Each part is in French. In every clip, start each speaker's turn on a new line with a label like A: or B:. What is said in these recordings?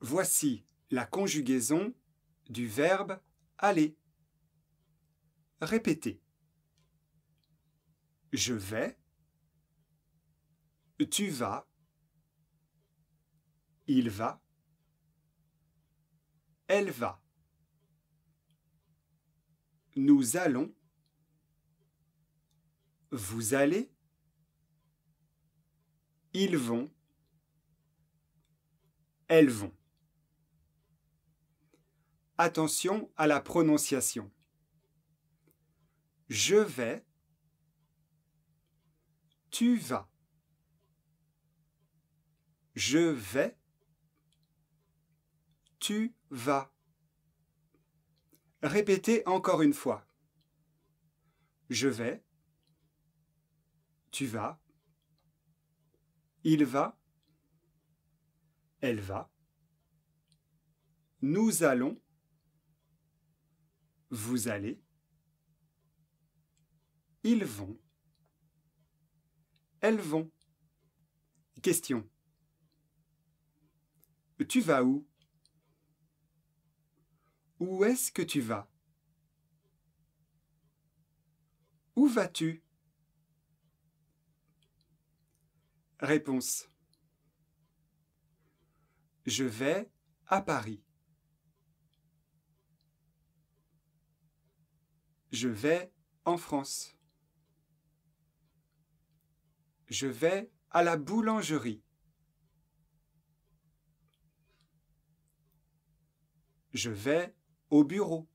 A: Voici la conjugaison du verbe aller. Répétez. Je vais. Tu vas. Il va. Elle va. Nous allons. Vous allez. Ils vont. Elles vont. Attention à la prononciation. Je vais. Tu vas. Je vais. Tu vas. Répétez encore une fois. Je vais. Tu vas. Il va. Elle va. Nous allons. Vous allez. Ils vont. Elles vont. Question. Tu vas où Où est-ce que tu vas Où vas-tu Réponse. Je vais à Paris. Je vais en France. Je vais à la boulangerie. Je vais au bureau.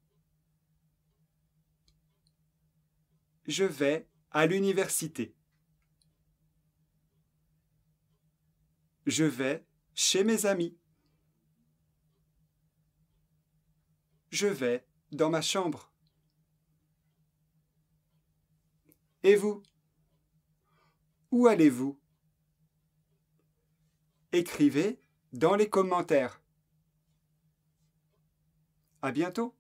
A: Je vais à l'université. Je vais chez mes amis. Je vais dans ma chambre. Et vous Où allez-vous Écrivez dans les commentaires. À bientôt.